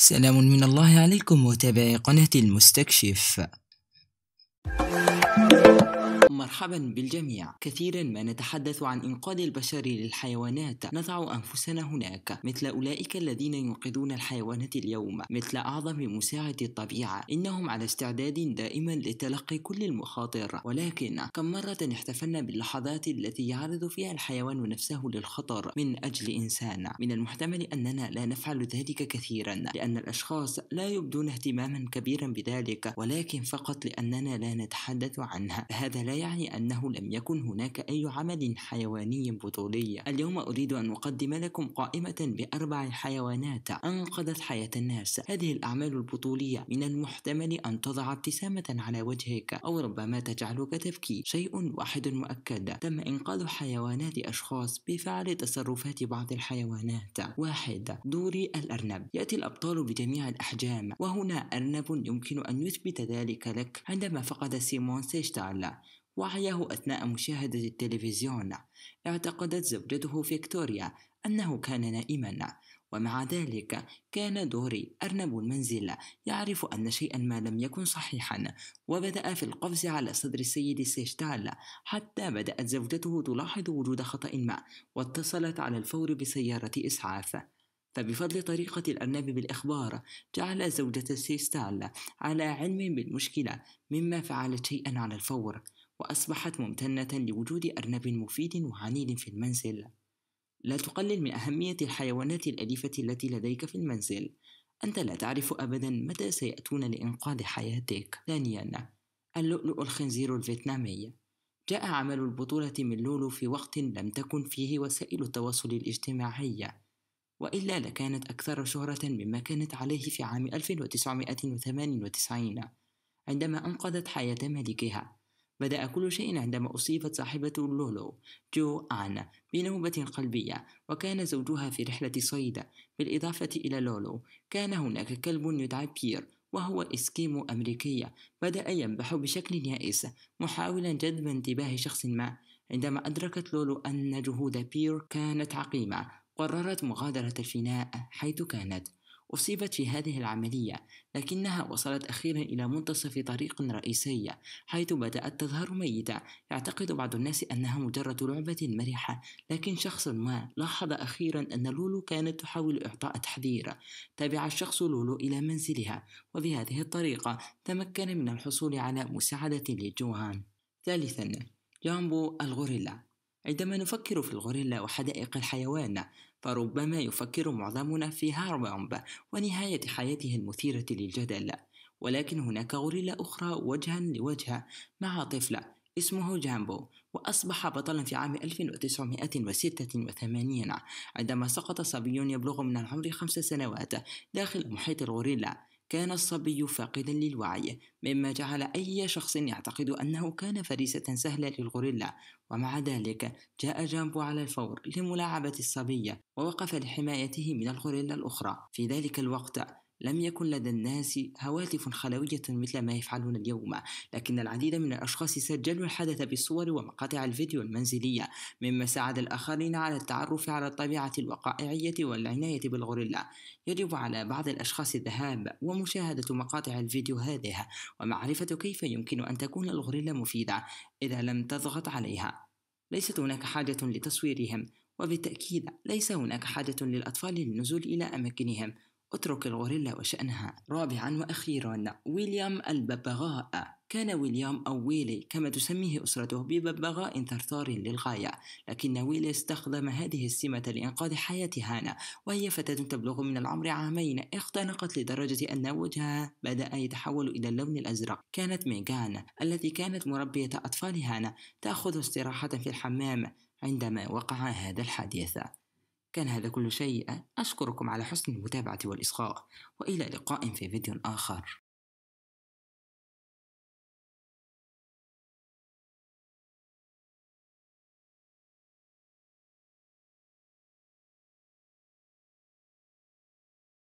سلام من الله عليكم متابعي قناة المستكشف مرحبا بالجميع كثيرا ما نتحدث عن إنقاذ البشر للحيوانات نضع أنفسنا هناك مثل أولئك الذين ينقذون الحيوانات اليوم مثل أعظم مساعد الطبيعة إنهم على استعداد دائما لتلقي كل المخاطر ولكن كم مرة احتفلنا باللحظات التي يعرض فيها الحيوان نفسه للخطر من أجل إنسان من المحتمل أننا لا نفعل ذلك كثيرا لأن الأشخاص لا يبدون اهتماما كبيرا بذلك ولكن فقط لأننا لا نتحدث عنها هذا لا يعني أنه لم يكن هناك أي عمل حيواني بطولي اليوم أريد أن أقدم لكم قائمة بأربع حيوانات أنقذت حياة الناس هذه الأعمال البطولية من المحتمل أن تضع ابتسامة على وجهك أو ربما تجعلك تبكي شيء واحد مؤكد تم إنقاذ حيوانات أشخاص بفعل تصرفات بعض الحيوانات واحد دوري الأرنب يأتي الأبطال بجميع الأحجام وهنا أرنب يمكن أن يثبت ذلك لك عندما فقد سيمون سيشتال وعيه أثناء مشاهدة التلفزيون اعتقدت زوجته فيكتوريا أنه كان نائما ومع ذلك كان دوري أرنب المنزل يعرف أن شيئا ما لم يكن صحيحا وبدأ في القفز على صدر السيد سيشتال حتى بدأت زوجته تلاحظ وجود خطأ ما واتصلت على الفور بسيارة إسعاف فبفضل طريقة الأرنب بالإخبار جعل زوجة سيستال على علم بالمشكلة مما فعلت شيئا على الفور وأصبحت ممتنة لوجود أرنب مفيد وعنيد في المنزل لا تقلل من أهمية الحيوانات الأليفة التي لديك في المنزل أنت لا تعرف أبدا متى سيأتون لإنقاذ حياتك ثانيا اللؤلؤ الخنزير الفيتنامي جاء عمل البطولة من لولو في وقت لم تكن فيه وسائل التواصل الاجتماعي وإلا لكانت أكثر شهرة مما كانت عليه في عام 1998 عندما أنقذت حياة ملكها بدأ كل شيء عندما أصيبت صاحبة لولو جو آن بنوبة قلبية وكان زوجها في رحلة صيد بالإضافة إلى لولو كان هناك كلب يدعى بير وهو إسكيمو أمريكية بدأ ينبح بشكل يائس محاولا جذب انتباه شخص ما عندما أدركت لولو أن جهود بير كانت عقيمة قررت مغادرة الفناء حيث كانت أصيبت في هذه العملية لكنها وصلت أخيرا إلى منتصف طريق رئيسي حيث بدأت تظهر ميتة يعتقد بعض الناس أنها مجرد لعبة مرحة لكن شخص ما لاحظ أخيرا أن لولو كانت تحاول إعطاء تحذير تابع الشخص لولو إلى منزلها وبهذه الطريقة تمكن من الحصول على مساعدة لجوهان ثالثا جامبو الغوريلا عندما نفكر في الغوريلا وحدائق الحيوان فربما يفكر معظمنا في هاربامب ونهاية حياته المثيرة للجدل ولكن هناك غوريلا أخرى وجها لوجه مع طفلة اسمه جامبو وأصبح بطلا في عام 1986 عندما سقط صبي يبلغ من العمر خمس سنوات داخل محيط الغوريلا كان الصبي فاقدا للوعي مما جعل أي شخص يعتقد أنه كان فريسة سهلة للغوريلا ومع ذلك جاء جامبو على الفور لملاعبة الصبي ووقف لحمايته من الغوريلا الأخرى في ذلك الوقت لم يكن لدى الناس هواتف خلوية مثل ما يفعلون اليوم لكن العديد من الأشخاص سجلوا الحدث بالصور ومقاطع الفيديو المنزلية مما ساعد الآخرين على التعرف على الطبيعة الوقائعية والعناية بالغوريلا يجب على بعض الأشخاص الذهاب ومشاهدة مقاطع الفيديو هذه ومعرفة كيف يمكن أن تكون الغوريلا مفيدة إذا لم تضغط عليها ليست هناك حاجة لتصويرهم وبالتأكيد ليس هناك حاجة للأطفال للنزول إلى أماكنهم اترك الغوريلا وشأنها رابعا وأخيرا ويليام الببغاء كان ويليام أو ويلي كما تسميه أسرته بببغاء ثرثار للغاية لكن ويلي استخدم هذه السمة لإنقاذ حياة هانا وهي فتاة تبلغ من العمر عامين اختنقت لدرجة أن وجهها بدأ يتحول إلى اللون الأزرق كانت ميغان التي كانت مربية أطفال هانا تأخذ استراحة في الحمام عندما وقع هذا الحادث كان هذا كل شيء أشكركم على حسن المتابعة والإصغاء وإلى لقاء في فيديو آخر